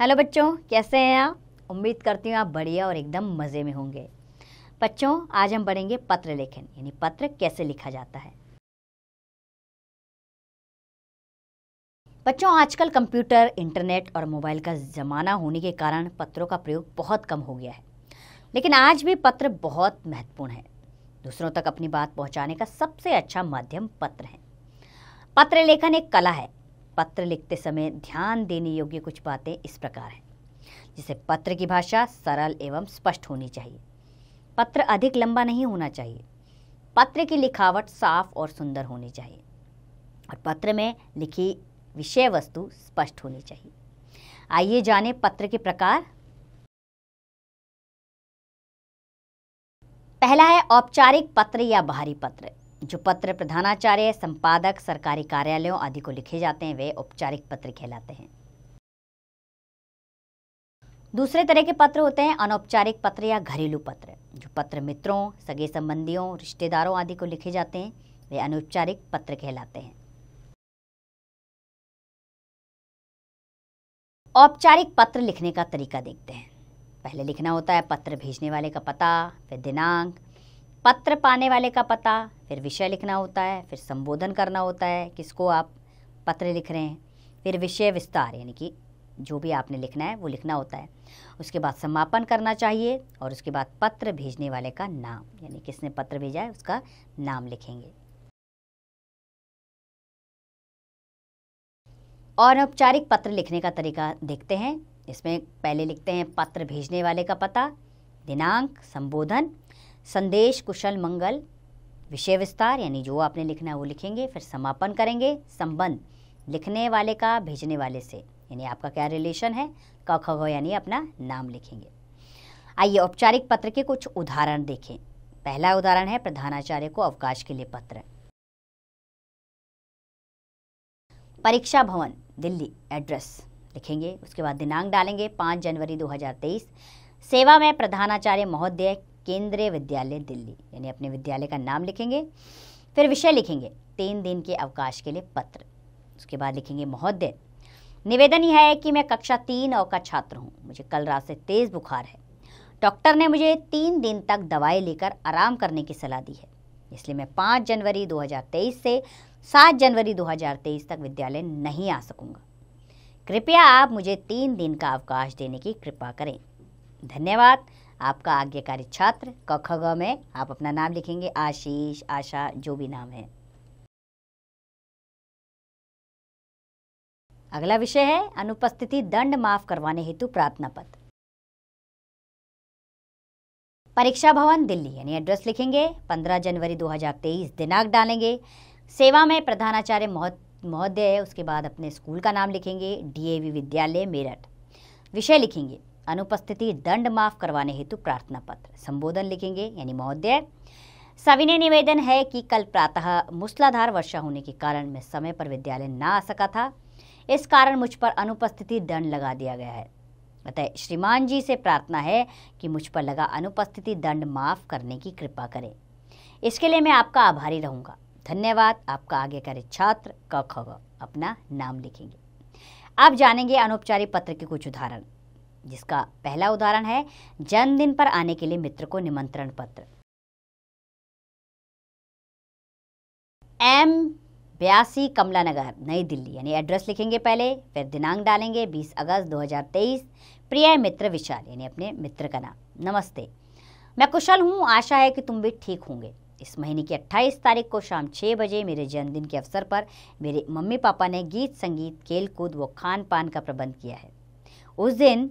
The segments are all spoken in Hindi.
हेलो बच्चों कैसे हैं आप उम्मीद करती हूँ आप बढ़िया और एकदम मज़े में होंगे बच्चों आज हम पढ़ेंगे पत्र लेखन यानी पत्र कैसे लिखा जाता है बच्चों आजकल कंप्यूटर इंटरनेट और मोबाइल का ज़माना होने के कारण पत्रों का प्रयोग बहुत कम हो गया है लेकिन आज भी पत्र बहुत महत्वपूर्ण है दूसरों तक अपनी बात पहुँचाने का सबसे अच्छा माध्यम पत्र है पत्र लेखन एक कला है पत्र लिखते समय ध्यान देने योग्य कुछ बातें इस प्रकार हैं जिसे पत्र की भाषा सरल एवं स्पष्ट होनी चाहिए पत्र अधिक लंबा नहीं होना चाहिए पत्र की लिखावट साफ और सुंदर होनी चाहिए और पत्र में लिखी विषय वस्तु स्पष्ट होनी चाहिए आइए जाने पत्र के प्रकार पहला है औपचारिक पत्र या बाहरी पत्र जो पत्र प्रधानाचार्य संपादक सरकारी कार्यालयों आदि को लिखे जाते हैं वे औपचारिक पत्र कहलाते हैं दूसरे तरह के पत्र होते हैं अनौपचारिक पत्र या घरेलू पत्र जो पत्र मित्रों सगे संबंधियों रिश्तेदारों आदि को लिखे जाते हैं वे अनौपचारिक पत्र कहलाते हैं औपचारिक पत्र लिखने का तरीका देखते हैं पहले लिखना होता है पत्र भेजने वाले का पता फिर दिनांक पत्र पाने वाले का पता फिर विषय लिखना होता है फिर संबोधन करना होता है किसको आप पत्र लिख रहे हैं फिर विषय विस्तार यानी कि जो भी आपने लिखना है वो लिखना होता है उसके बाद समापन करना चाहिए और उसके बाद पत्र भेजने वाले का नाम यानी किसने पत्र भेजा है उसका नाम लिखेंगे और औपचारिक पत्र लिखने का तरीका देखते हैं इसमें पहले लिखते हैं पत्र भेजने वाले का पता दिनांक संबोधन संदेश कुशल मंगल विषय विस्तार यानी जो आपने लिखना है वो लिखेंगे फिर समापन करेंगे संबंध लिखने वाले का भेजने वाले से यानी आपका क्या रिलेशन है क ख ग यानी अपना नाम लिखेंगे आइए औपचारिक पत्र के कुछ उदाहरण देखें पहला उदाहरण है प्रधानाचार्य को अवकाश के लिए पत्र परीक्षा भवन दिल्ली एड्रेस लिखेंगे उसके बाद दिनांक डालेंगे पाँच जनवरी 2023 सेवा में प्रधानाचार्य महोदय केंद्रीय विद्यालय दिल्ली यानी अपने विद्यालय का नाम लिखेंगे फिर विषय लिखेंगे तीन दिन के अवकाश के लिए पत्र उसके बाद लिखेंगे महोदय निवेदन यह है कि मैं कक्षा तीन और का छात्र हूँ मुझे कल रात से तेज़ बुखार है डॉक्टर ने मुझे तीन दिन तक दवाई लेकर आराम करने की सलाह दी है इसलिए मैं पाँच जनवरी 2023 से सात जनवरी 2023 तक विद्यालय नहीं आ सकूँगा कृपया आप मुझे तीन दिन का अवकाश देने की कृपा करें धन्यवाद आपका आज्ञाकारी छात्र कख ग में आप अपना नाम लिखेंगे आशीष आशा जो भी नाम है अगला विषय है अनुपस्थिति दंड माफ करवाने हेतु प्रार्थना पत्र परीक्षा भवन दिल्ली यानी एड्रेस लिखेंगे 15 जनवरी 2023 दिनांक डालेंगे सेवा में प्रधानाचार्य महोदय है उसके बाद अपने स्कूल का नाम लिखेंगे डीएवी विद्यालय मेरठ विषय लिखेंगे अनुपस्थिति दंड माफ करवाने हेतु प्रार्थना पत्र संबोधन लिखेंगे यानी महोदय सविनय निवेदन है कि कल प्रातः मूसलाधार वर्षा होने के कारण मैं समय पर विद्यालय ना आ सका था इस कारण मुझ पर अनुपस्थिति दंड लगा दिया गया है अतः श्रीमान जी से प्रार्थना है कि मुझ पर लगा अनुपस्थिति दंड माफ करने की कृपा करें इसके लिए मैं आपका आभारी रहूंगा धन्यवाद आपका आगे करे छात्र क अपना नाम लिखेंगे अब जानेंगे अनौपचारिक पत्र के कुछ उदाहरण जिसका पहला उदाहरण है जन्मदिन पर आने के लिए मित्र को निमंत्रण पत्र एम बयासी कमला नगर नई दिल्ली यानी एड्रेस लिखेंगे पहले फिर दिनांक डालेंगे 20 अगस्त 2023 प्रिय मित्र विशाल यानी अपने मित्र का नाम नमस्ते मैं कुशल हूँ आशा है कि तुम भी ठीक होंगे इस महीने की 28 तारीख को शाम 6 बजे मेरे जन्मदिन के अवसर पर मेरे मम्मी पापा ने गीत संगीत खेल कूद व खान पान का प्रबंध किया है उस दिन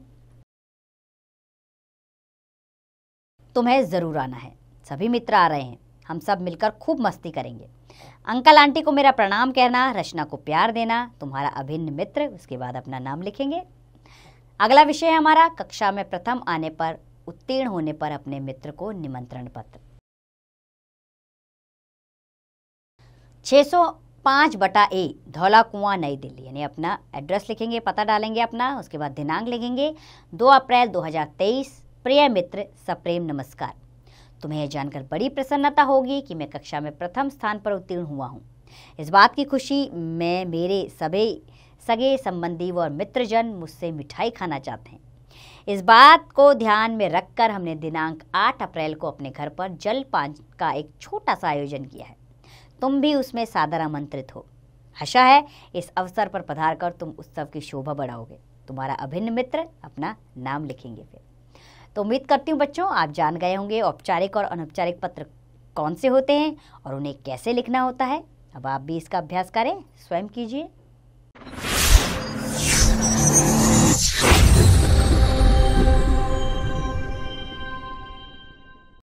तुम्हें ज़रूर आना है सभी मित्र आ रहे हैं हम सब मिलकर खूब मस्ती करेंगे अंकल आंटी को मेरा प्रणाम कहना रचना को प्यार देना तुम्हारा अभिन्न मित्र उसके बाद अपना नाम लिखेंगे अगला विषय है हमारा कक्षा में प्रथम आने पर उत्तीर्ण होने पर अपने मित्र को निमंत्रण पत्र 605 बटा ए धौला कुआं नई दिल्ली यानी अपना एड्रेस लिखेंगे पता डालेंगे अपना उसके बाद दिनांक लिखेंगे 2 अप्रैल 2023 प्रिय मित्र सप्रेम नमस्कार तुम्हें यह जानकर बड़ी प्रसन्नता होगी कि मैं कक्षा में प्रथम स्थान पर उत्तीर्ण हुआ हूँ इस बात की खुशी मैं मेरे सभी सगे संबंधी व मित्रजन मुझसे मिठाई खाना चाहते हैं इस बात को ध्यान में रखकर हमने दिनांक 8 अप्रैल को अपने घर पर जल पान का एक छोटा सा आयोजन किया है तुम भी उसमें सादर आमंत्रित हो आशा है इस अवसर पर पधार कर तुम उत्सव की शोभा बढ़ाओगे तुम्हारा अभिन्न मित्र अपना नाम लिखेंगे फिर तो उम्मीद करती हूँ बच्चों आप जान गए होंगे औपचारिक और अनौपचारिक पत्र कौन से होते हैं और उन्हें कैसे लिखना होता है अब आप भी इसका अभ्यास करें स्वयं कीजिए